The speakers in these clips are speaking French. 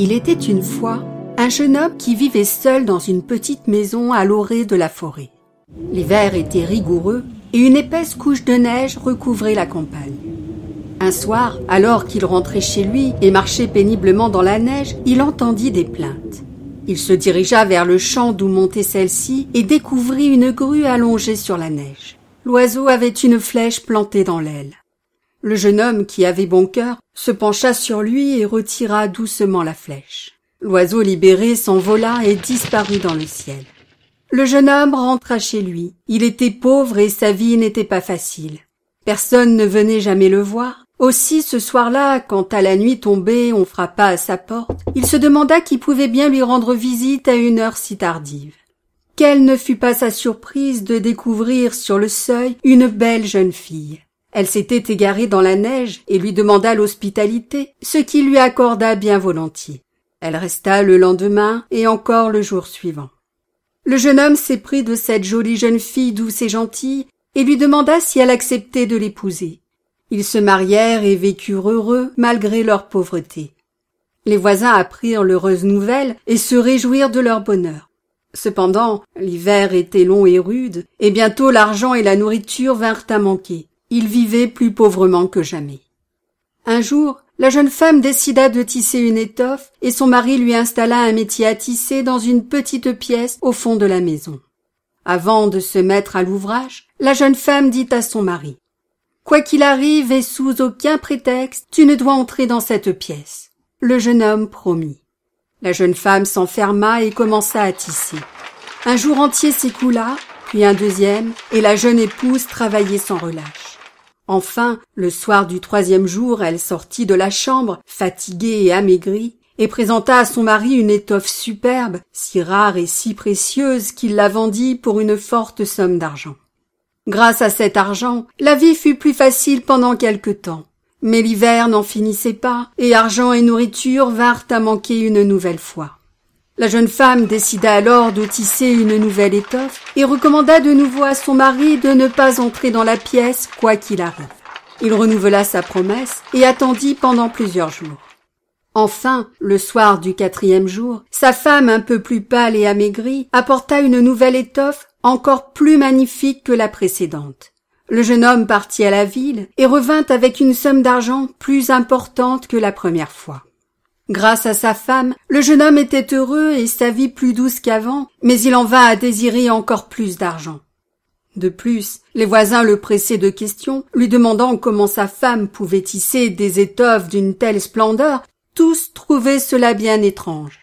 Il était une fois un jeune homme qui vivait seul dans une petite maison à l'orée de la forêt. L'hiver était rigoureux et une épaisse couche de neige recouvrait la campagne. Un soir, alors qu'il rentrait chez lui et marchait péniblement dans la neige, il entendit des plaintes. Il se dirigea vers le champ d'où montait celle-ci et découvrit une grue allongée sur la neige. L'oiseau avait une flèche plantée dans l'aile. Le jeune homme, qui avait bon cœur, se pencha sur lui et retira doucement la flèche. L'oiseau libéré s'envola et disparut dans le ciel. Le jeune homme rentra chez lui. Il était pauvre et sa vie n'était pas facile. Personne ne venait jamais le voir. Aussi, ce soir-là, quand à la nuit tombée, on frappa à sa porte, il se demanda qui pouvait bien lui rendre visite à une heure si tardive. Quelle ne fut pas sa surprise de découvrir sur le seuil une belle jeune fille. Elle s'était égarée dans la neige et lui demanda l'hospitalité, ce qui lui accorda bien volontiers. Elle resta le lendemain et encore le jour suivant. Le jeune homme s'éprit de cette jolie jeune fille douce et gentille et lui demanda si elle acceptait de l'épouser. Ils se marièrent et vécurent heureux malgré leur pauvreté. Les voisins apprirent l'heureuse nouvelle et se réjouirent de leur bonheur. Cependant, l'hiver était long et rude, et bientôt l'argent et la nourriture vinrent à manquer. Il vivait plus pauvrement que jamais. Un jour, la jeune femme décida de tisser une étoffe et son mari lui installa un métier à tisser dans une petite pièce au fond de la maison. Avant de se mettre à l'ouvrage, la jeune femme dit à son mari Quoi qu'il arrive et sous aucun prétexte, tu ne dois entrer dans cette pièce. Le jeune homme promit. La jeune femme s'enferma et commença à tisser. Un jour entier s'écoula, puis un deuxième, et la jeune épouse travaillait sans relâche. Enfin, le soir du troisième jour, elle sortit de la chambre, fatiguée et amaigrie, et présenta à son mari une étoffe superbe, si rare et si précieuse qu'il la vendit pour une forte somme d'argent. Grâce à cet argent, la vie fut plus facile pendant quelque temps. Mais l'hiver n'en finissait pas, et argent et nourriture vinrent à manquer une nouvelle fois. La jeune femme décida alors de tisser une nouvelle étoffe et recommanda de nouveau à son mari de ne pas entrer dans la pièce quoi qu'il arrive. Il renouvela sa promesse et attendit pendant plusieurs jours. Enfin, le soir du quatrième jour, sa femme un peu plus pâle et amaigrie apporta une nouvelle étoffe encore plus magnifique que la précédente. Le jeune homme partit à la ville et revint avec une somme d'argent plus importante que la première fois. Grâce à sa femme, le jeune homme était heureux et sa vie plus douce qu'avant, mais il en vint à désirer encore plus d'argent. De plus, les voisins le pressaient de questions, lui demandant comment sa femme pouvait tisser des étoffes d'une telle splendeur, tous trouvaient cela bien étrange.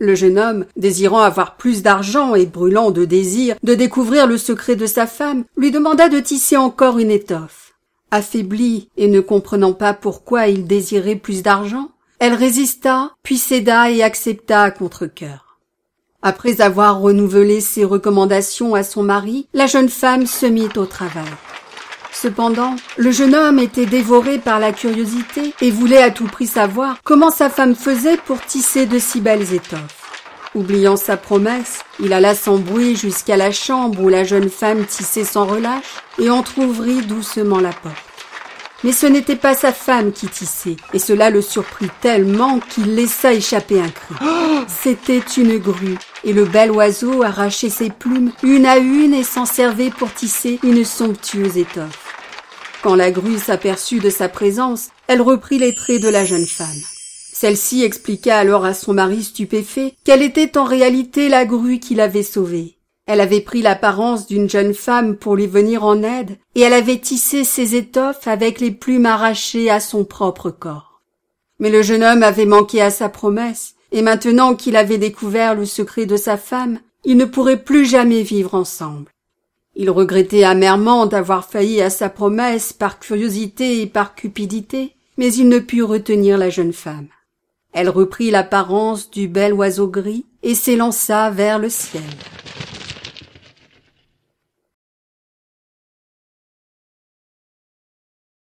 Le jeune homme, désirant avoir plus d'argent et brûlant de désir de découvrir le secret de sa femme, lui demanda de tisser encore une étoffe. Affaibli et ne comprenant pas pourquoi il désirait plus d'argent, elle résista, puis céda et accepta à contre-cœur. Après avoir renouvelé ses recommandations à son mari, la jeune femme se mit au travail. Cependant, le jeune homme était dévoré par la curiosité et voulait à tout prix savoir comment sa femme faisait pour tisser de si belles étoffes. Oubliant sa promesse, il alla sans bruit jusqu'à la chambre où la jeune femme tissait sans relâche et entr'ouvrit doucement la porte. Mais ce n'était pas sa femme qui tissait, et cela le surprit tellement qu'il laissa échapper un cri. C'était une grue, et le bel oiseau arrachait ses plumes une à une et s'en servait pour tisser une somptueuse étoffe. Quand la grue s'aperçut de sa présence, elle reprit les traits de la jeune femme. Celle-ci expliqua alors à son mari stupéfait qu'elle était en réalité la grue qui l'avait sauvée. Elle avait pris l'apparence d'une jeune femme pour lui venir en aide, et elle avait tissé ses étoffes avec les plumes arrachées à son propre corps. Mais le jeune homme avait manqué à sa promesse, et maintenant qu'il avait découvert le secret de sa femme, ils ne pourraient plus jamais vivre ensemble. Il regrettait amèrement d'avoir failli à sa promesse par curiosité et par cupidité, mais il ne put retenir la jeune femme. Elle reprit l'apparence du bel oiseau gris et s'élança vers le ciel.